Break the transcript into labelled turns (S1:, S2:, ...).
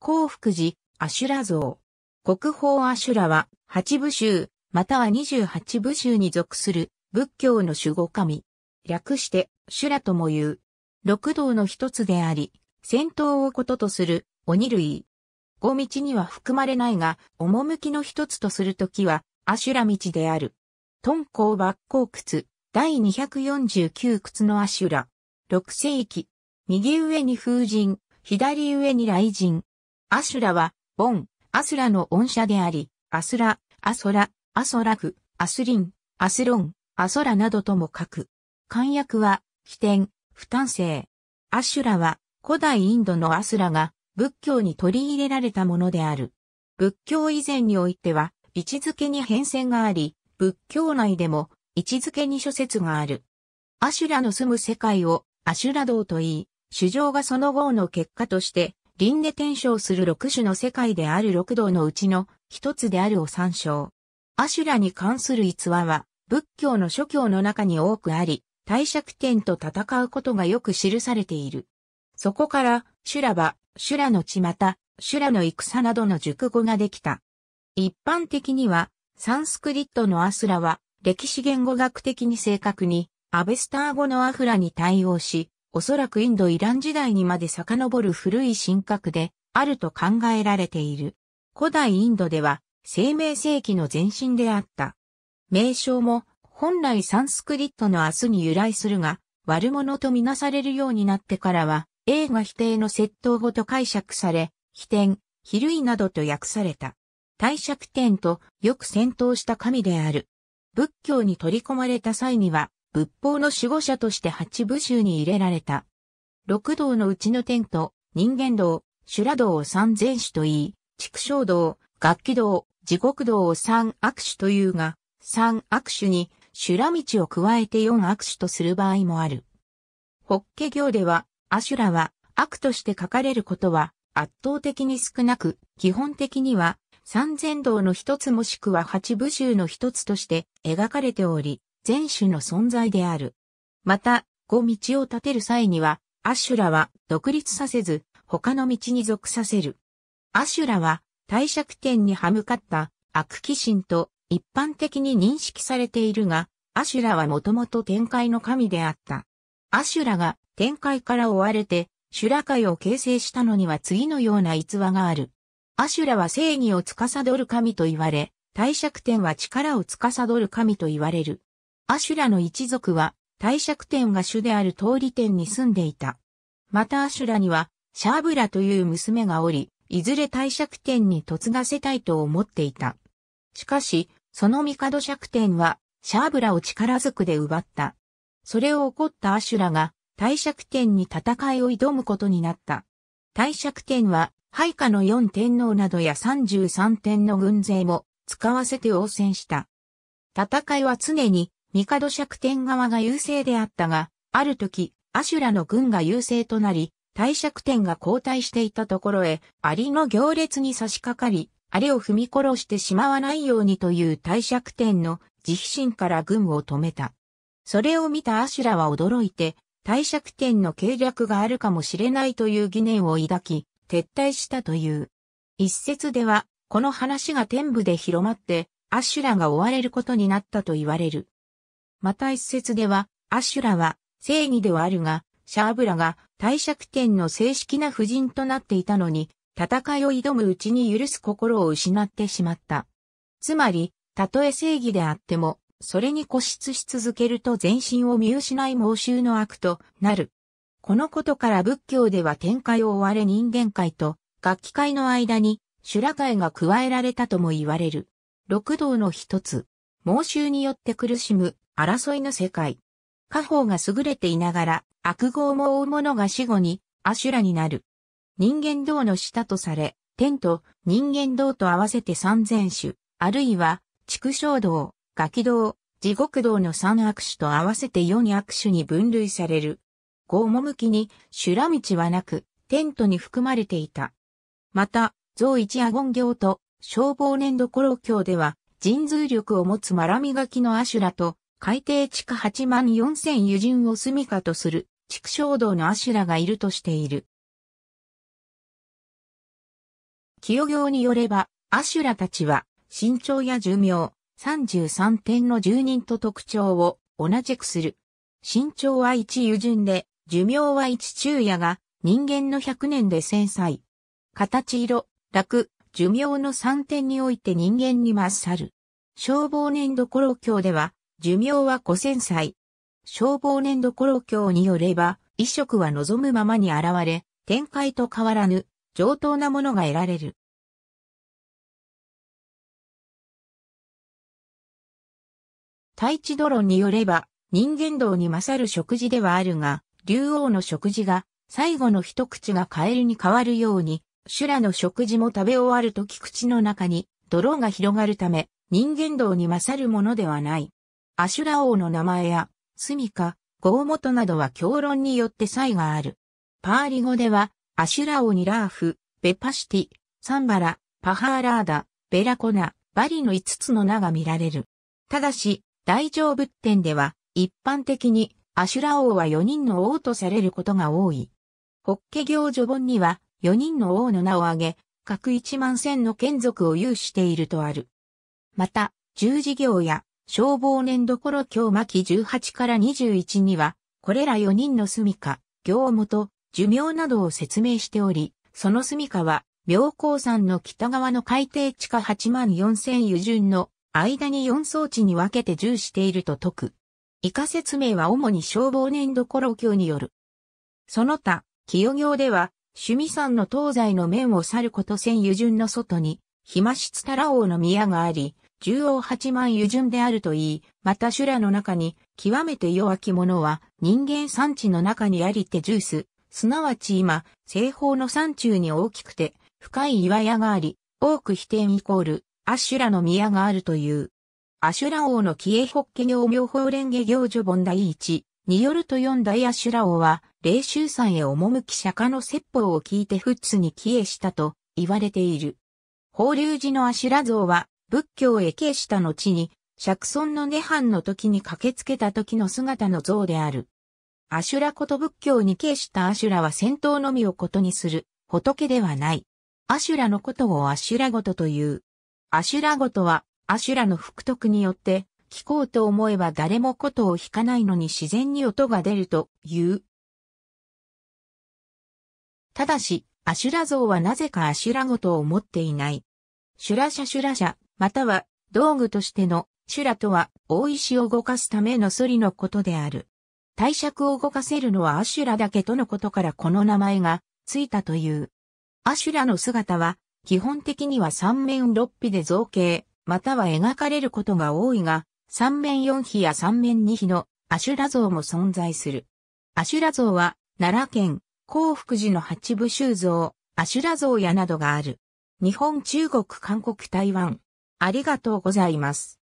S1: 幸福寺、アシュラ像。国宝アシュラは、八部衆、または二十八部衆に属する、仏教の守護神。略して、修羅とも言う。六道の一つであり、戦闘をこととする、鬼類。五道には含まれないが、趣の一つとするときは、アシュラ道である。敦煌抜光窟、第249窟のアシュラ。六世紀。右上に風神、左上に雷神。アシュラは、ボン、アスラの恩社であり、アスラ、アソラ、アソラク、アスリン、アスロン、アソラなどとも書く。漢訳は、起点、不担性。アシュラは、古代インドのアスラが、仏教に取り入れられたものである。仏教以前においては、位置づけに変遷があり、仏教内でも、位置づけに諸説がある。アシュラの住む世界を、アシュラ道と言い、主張がその後の結果として、輪廻転生する六種の世界である六道のうちの一つであるを参照。アシュラに関する逸話は、仏教の諸教の中に多くあり、帝釈天と戦うことがよく記されている。そこから、シュラバ、シュラの地また、ュラの戦などの熟語ができた。一般的には、サンスクリットのアスラは、歴史言語学的に正確に、アベスター語のアフラに対応し、おそらくインド・イラン時代にまで遡る古い神格で、あると考えられている。古代インドでは、生命世紀の前身であった。名称も、本来サンスクリットの明日に由来するが、悪者とみなされるようになってからは、映画否定の窃盗語と解釈され、否定、比類などと訳された。大釈天とよく戦闘した神である。仏教に取り込まれた際には、仏法の守護者として八部衆に入れられた。六道のうちの天と、人間道、修羅道を三前種と言い、畜生道、楽器道、地獄道を三悪種というが、三悪種に修羅道を加えて四悪種とする場合もある。法華経では、アシュラは悪として書かれることは圧倒的に少なく、基本的には三千道の一つもしくは八部衆の一つとして描かれており、全種の存在である。また、後道を立てる際には、アシュラは独立させず、他の道に属させる。アシュラは、大借天に歯向かった悪鬼神と一般的に認識されているが、アシュラはもともと天界の神であった。アシュラが天界から追われて、修羅界を形成したのには次のような逸話がある。アシュラは正義を司る神と言われ、大借天は力を司る神と言われる。アシュラの一族は、帝釈天が主である通り天に住んでいた。またアシュラには、シャーブラという娘がおり、いずれ帝釈天に嫁がせたいと思っていた。しかし、その帝釈天は、シャーブラを力ずくで奪った。それを怒ったアシュラが、帝釈天に戦いを挑むことになった。帝釈天は、配下の四天皇などや三十三天の軍勢も、使わせて応戦した。戦いは常に帝釈天側が優勢であったが、ある時、アシュラの軍が優勢となり、帝釈天が交代していたところへ、アリの行列に差し掛かり、アリを踏み殺してしまわないようにという帝釈天の自費心から軍を止めた。それを見たアシュラは驚いて、帝釈天の計略があるかもしれないという疑念を抱き、撤退したという。一説では、この話が天部で広まって、アシュラが追われることになったと言われる。また一説では、アシュラは正義ではあるが、シャーブラが帝釈天の正式な夫人となっていたのに、戦いを挑むうちに許す心を失ってしまった。つまり、たとえ正義であっても、それに固執し続けると全身を見失い猛襲の悪となる。このことから仏教では天界を追われ人間界と楽器界の間に修羅界が加えられたとも言われる。六道の一つ。猛襲によって苦しむ争いの世界。家宝が優れていながら、悪号も追う者が死後に、アシュラになる。人間道の下とされ、天と人間道と合わせて三千種、あるいは、畜生道、ガキ道、地獄道の三悪種と合わせて四悪種に分類される。ゴも向きに修羅道はなく、テントに含まれていた。また、増一アゴン行と消防年度頃教では、神通力を持つマラミガキのアシュラと海底地下8万4000油人を住処とする、畜生道の阿修羅がいるとしている。清行によれば、アシュラたちは、身長や寿命、33点の住人と特徴を同じくする。身長は1油人で、寿命は1昼夜が、人間の100年で1000歳。形色、楽、寿命の3点において人間にまっさる。消防年度頃教では、寿命は5000歳。消防年度頃教によれば、移植は望むままに現れ、展開と変わらぬ、上等なものが得られる。大地ドロによれば、人間道に勝る食事ではあるが、竜王の食事が、最後の一口がカエルに変わるように、修羅の食事も食べ終わるとき口の中に、泥が広がるため、人間道に勝るものではない。アシュラ王の名前や、スミカ、ゴーモトなどは教論によって差異がある。パーリ語では、アシュラ王にラーフ、ベパシティ、サンバラ、パハーラーダ、ベラコナ、バリの5つの名が見られる。ただし、大乗仏典では、一般的に、アシュラ王は4人の王とされることが多い。ホッケ行序本には、4人の王の名を挙げ、各1万千の眷属を有しているとある。また、十字行や消防年どころ今日巻18から21には、これら4人の住処、業元、寿命などを説明しており、その住処は、妙高山の北側の海底地下8万4000湯順の間に4装置に分けて重していると説く。以下説明は主に消防年どころ京による。その他、清行では、趣味山の東西の面を去ること千油順の外に、暇室太郎の宮があり、十王八万油順であるといい、また修羅の中に、極めて弱き者は人間産地の中にありてジュース、すなわち今、西方の山中に大きくて、深い岩屋があり、多く否定イコール、アシュラの宮があるという。アシュラ王の帰依ホッケ行妙法蓮華行序本第一によると四代アシュラ王は、霊州山へ赴き釈迦の説法を聞いてフッツに帰依したと言われている。法隆寺のアシュラ像は、仏教へ帰した後に、釈尊の涅槃の時に駆けつけた時の姿の像である。アシュラこと仏教に帰したアシュラは戦闘のみをことにする、仏ではない。アシュラのことをアシュラごとという。アシュラごとは、アシュラの福徳によって、聞こうと思えば誰もことを弾かないのに自然に音が出るという。ただし、アシュラ像はなぜかアシュラごとを持っていない。シュラシャシュラシャまたは道具としての修羅とは大石を動かすための反りのことである。対尺を動かせるのはアシュラだけとのことからこの名前がついたという。アシュラの姿は基本的には三面六臂で造形、または描かれることが多いが、三面四臂や三面二臂のアシュラ像も存在する。アシュラ像は奈良県幸福寺の八部修像、アシュラ像屋などがある。日本、中国、韓国、台湾、ありがとうございます。